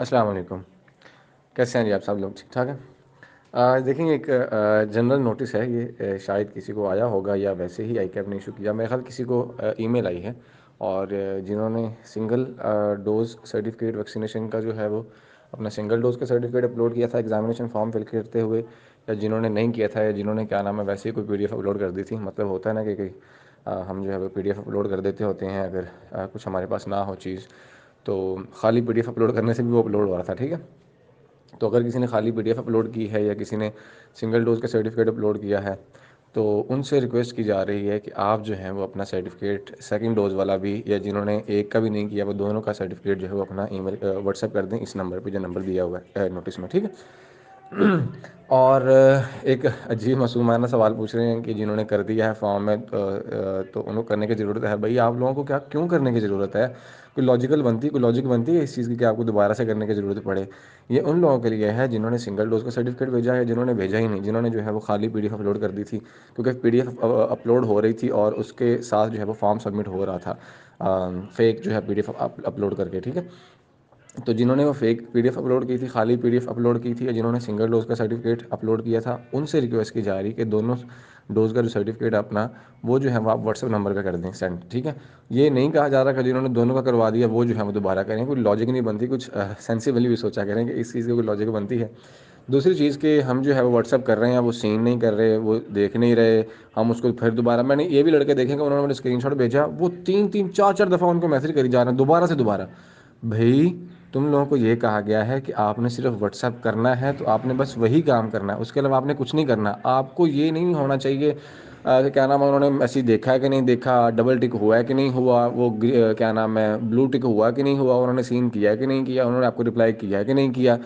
अस्सलाम वालेकुम कैसे हैं जी आप सब लोग ठीक ठाक हैं देखेंगे एक जनरल नोटिस है ये शायद किसी को आया होगा या वैसे ही आई कैप ने इशू किया मेरे ख्याल किसी को ईमेल आई है और जिन्होंने सिंगल डोज सर्टिफिकेट वैक्सीनेशन का जो है वो अपना सिंगल डोज का सर्टिफिकेट अपलोड किया था एग्जामिनेशन फॉर्म फिल करते हुए या जिन्होंने नहीं किया था या जिन्होंने क्या नाम है वैसे ही कोई पी अपलोड कर दी थी मतलब होता है ना कि, कि हम जो है वो पी अपलोड कर देते होते हैं अगर कुछ हमारे पास ना हो चीज़ तो खाली पी अपलोड करने से भी वो अपलोड हो रहा था ठीक है तो अगर किसी ने खाली पी अपलोड की है या किसी ने सिंगल डोज का सर्टिफिकेट अपलोड किया है तो उनसे रिक्वेस्ट की जा रही है कि आप जो है वो अपना सर्टिफिकेट सेकंड डोज वाला भी या जिन्होंने एक का भी नहीं किया वो दोनों का सर्टिफिकेट जो है वो अपना ईमेल व्हाट्सअप कर दें इस नंबर पे जो नंबर दिया हुआ है नोटिस में ठीक है और एक अजीब मासूमाना सवाल पूछ रहे हैं कि जिन्होंने कर दिया है फॉर्म में तो, तो करने की ज़रूरत है भाई आप लोगों को क्या क्यों करने की ज़रूरत है कोई लॉजिकल बनती कोई लॉजिक बनती है इस चीज़ की कि आपको दोबारा से करने की ज़रूरत पड़े ये उन लोगों के लिए है जिन्होंने सिंगल डोज का सर्टिफिकेट भेजा है जिन्होंने भेजा ही नहीं जिन्होंने जो है वो खाली पी अपलोड कर दी थी क्योंकि पी अपलोड हो रही थी और उसके साथ जो है वो फॉर्म सबमिट हो रहा था फेक जो है पी अपलोड करके ठीक है तो जिन्होंने वो फेक पीडीएफ अपलोड की थी खाली पीडीएफ अपलोड की थी या जिन्होंने सिंगल डोज का सर्टिफिकेट अपलोड किया था उनसे रिक्वेस्ट की जा रही कि दोनों डोज का जो सर्टिफिकेट अपना वो जो है वो आप व्हाट्सअप नंबर का कर दें सेंड ठीक है ये नहीं कहा जा रहा कि जिन्होंने दोनों का करवा दिया वो जो है वो दोबारा करें कोई लॉजिक नहीं बनती कुछ सेंसिबली भी सोचा करें कि इस चीज़ की कोई लॉजिक बनती है दूसरी चीज़ कि हम जो है वो व्हाट्सअप कर रहे हैं वो सीन नहीं कर रहे वो देख नहीं रहे हम उसको फिर दोबारा मैंने ये भी लड़के देखे कि उन्होंने मुझे स्क्रीन भेजा वो तीन तीन चार चार दफ़ा उनको मैसेज करी जा रहे हैं दोबारा से दोबारा भाई तुम लोगों को ये कहा गया है कि आपने सिर्फ व्हाट्सअप करना है तो आपने बस वही काम करना है उसके अलावा आपने कुछ नहीं करना आपको ये नहीं होना चाहिए आ, क्या नाम है उन्होंने मैसेज देखा है कि नहीं देखा डबल टिक हुआ है कि नहीं हुआ वो क्या नाम है ब्लू टिक हुआ कि नहीं हुआ उन्होंने सीन किया कि नहीं किया उन्होंने आपको रिप्लाई किया कि नहीं किया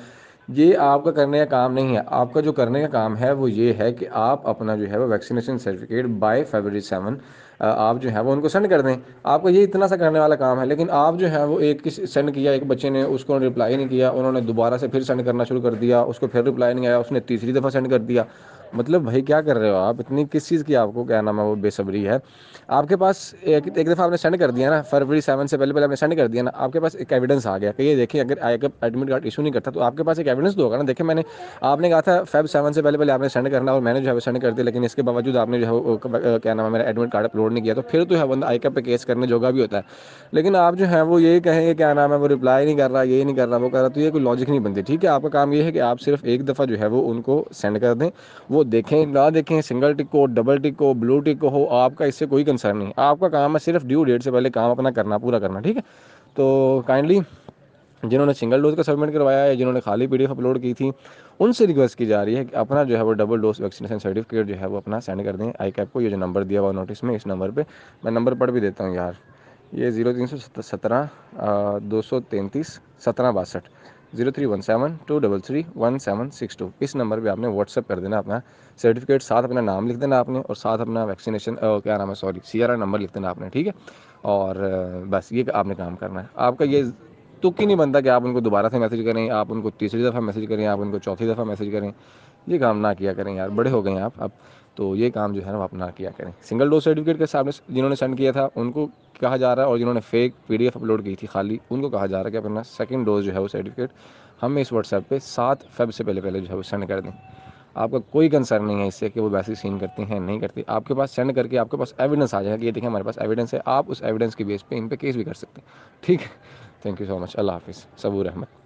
ये आपका करने का काम नहीं है आपका जो करने का काम है वो ये है कि आप अपना जो है वो vaccination certificate by February seven आप जो है वो उनको सेंड कर दें आपका ये इतना सा करने वाला काम है लेकिन आप जो है वो एक किस सेंड किया एक बच्चे ने उसको रिप्लाई नहीं किया उन्होंने दोबारा से फिर सेंड करना शुरू कर दिया उसको फिर रिप्लाई नहीं आया उसने तीसरी दफ़ा सेंड कर दिया मतलब भाई क्या कर रहे हो आप इतनी किस चीज़ की आपको क्या नाम है वो बेसब्री है आपके पास एक एक दफ़ा आपने सेंड कर दिया ना फरवरी सेवन से पहले पहले आपने सेंड कर दिया ना आपके पास एक एविडेंस आ गया कि ये देखिए अगर एडमिट कार्ड इशू नहीं करता तो आपके पास एक एविडेंस तो होगा ना देखिए मैंने आपने कहा था फेब सेवन से पहले पहले आपने सेंड करना और मैंने जो है सेंड कर दिया लेकिन इसके बावजूद आपने जो है क्या नाम है मेरा एडमिट कार्ड अपलोड नहीं किया तो फिर तो है बंदा आई पर केस करने जोगा भी होता है लेकिन आप जो है वो यही कहेंगे क्या नाम है वो रिप्लाई नहीं कर रहा ये नहीं कर रहा वो कर रहा तो ये कोई लॉजिक नहीं बनती ठीक है आपका काम ये है कि आप सिर्फ एक दफ़ा जो है वो उनको सेंड कर दें वो देखें ना देखें सिंगल टिक हो डबल टिक हो ब्लू टिक को हो आपका इससे कोई कंसर्न नहीं है आपका काम है सिर्फ ड्यू डेट से पहले काम अपना करना पूरा करना ठीक है तो काइंडली जिन्होंने सिंगल डोज का सबमिट करवाया है जिन्होंने खाली पीडीएफ अपलोड की थी उनसे रिक्वेस्ट की जा रही है कि अपना जो है वो डबल डोज वैक्सीनेशन सर्टिफिकेट जो है वो अपना सेंड कर दें आई कैप को ये जो नंबर दिया हुआ नोटिस में इस नंबर पे मैं नंबर पढ़ भी देता हूँ यार ये ज़ीरो तीन सौ सत्रह दो सौ तैंतीस सत्रह बासठ zero three one seven two double three one seven six two इस नंबर पे आपने व्हाट्सअप कर देना अपना सर्टिफिकेट साथ अपना नाम लिख देना आपने और साथ अपना वैक्सीनेशन क्या नाम है सॉरी सी नंबर लिख देना आपने ठीक है और बस ये आपने काम करना है आपका ये तो ही नहीं बनता कि आप उनको दोबारा से मैसेज करें आप उनको तीसरी दफ़ा मैसेज करें आप उनको चौथी दफ़ा मैसेज करें ये काम ना किया करें यार बड़े हो गए आप अब तो ये काम जो है ना आप ना किया करें सिंगल डोज सर्टिफिकेट के सामने जिन्होंने सेंड किया था उनको कहा जा रहा है और जिन्होंने फेक पी अपलोड की थी खाली उनको कहा जा रहा है कि अपना सेकेंड डोज जो है वो सर्टिफिकेट हमें इस व्हाट्सएप पर सात फेब से पहले पहले जो है वो सेंड कर दें आपका कोई कंसर्न नहीं है इससे कि वो वैसे सीन करती हैं नहीं करती आपके पास सेंड करके आपके पास एविडेंस आ जाएगा कि ये देखिए हमारे पास एविडेंस है आप उस एविडेंस के बेस पे इन पे केस भी कर सकते हैं ठीक है थैंक यू सो मच अल्लाह हाफिज़ सबूर अहमद